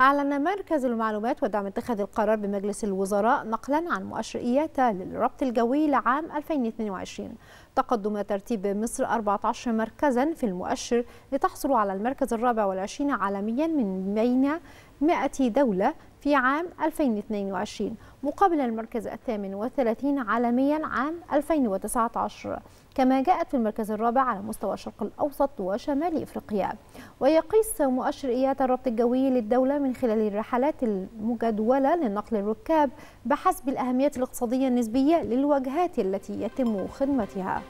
أعلن مركز المعلومات ودعم اتخاذ القرار بمجلس الوزراء نقلا عن إياتا للربط الجوي لعام 2022 تقدم ترتيب مصر 14 مركزا في المؤشر لتحصل على المركز الرابع والعشرين عالميا من بين 100 دولة في عام 2022 مقابل المركز الثامن والثلاثين عالميا عام 2019 كما جاءت في المركز الرابع على مستوى الشرق الأوسط وشمال إفريقيا ويقيس مؤشر إيات الربط الجوي للدولة من خلال الرحلات المجدولة للنقل الركاب بحسب الأهمية الاقتصادية النسبية للوجهات التي يتم خدمتها